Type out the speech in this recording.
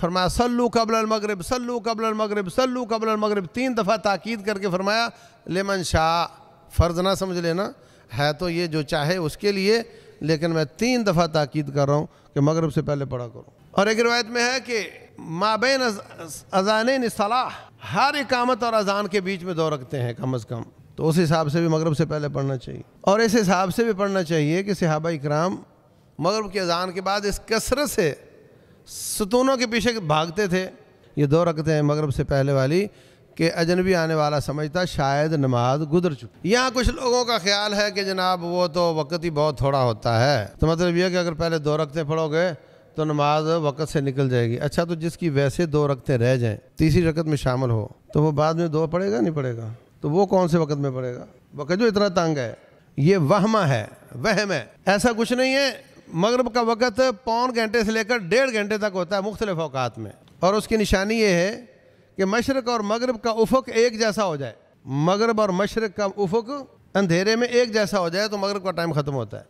فرمایا سلو قبل المغرب سلو قبل المغرب سلو قبل المغرب تین دفعہ تاکید کر کے فرمایا لمن شاہ فرض نہ سمجھ لینا ہے تو یہ جو چاہے اس کے لیے لیکن میں تین دفعہ تاکید کر رہا ہوں کہ مغرب سے پہلے پڑھا کروں اور ایک روایت میں ہے کہ مابین اذانین صلاح ہر اقامت اور اذان کے بیچ میں دو رکھتے ہیں کم از کم تو اس حساب سے بھی مغرب سے پہلے پڑھنا چاہیے اور اس حساب سے بھی پڑھنا چاہیے کہ صحابہ اکرام مغرب کی اذان کے بعد اس کثرت سے ستونوں کے پیچھے بھاگتے تھے یہ دو رکھتے ہیں مغرب سے پہلے والی کہ اجنبی آنے والا سمجھتا شاید نماز گزر چکی یہاں کچھ لوگوں کا خیال ہے کہ جناب وہ تو وقت ہی بہت تھوڑا ہوتا ہے تو مطلب یہ کہ اگر پہلے دو رکھتے پڑھو گے تو نماز وقت سے نکل جائے گی اچھا تو جس کی ویسے دو رکھتے رہ جائیں تیسری رکت میں شامل ہو تو وہ بعد میں دو پڑے گا نہیں پڑے گا تو وہ کون سے وقت میں پڑے گا وقت جو اتنا تنگ ہے یہ وہمہ ہے وہم ہے ایسا کچھ نہیں ہے مغرب کا وقت پون گھنٹے سے لے کر ڈیڑھ گھنٹے تک ہوتا ہے مختلف اوقات میں اور اس کی نشانی یہ ہے کہ مشرق اور مغرب کا افق ایک جیسا ہو جائے مغرب اور مشرق کا افق اندھیرے میں ایک جیسا ہو جائے تو مغرب کا ٹائم ختم ہوتا ہے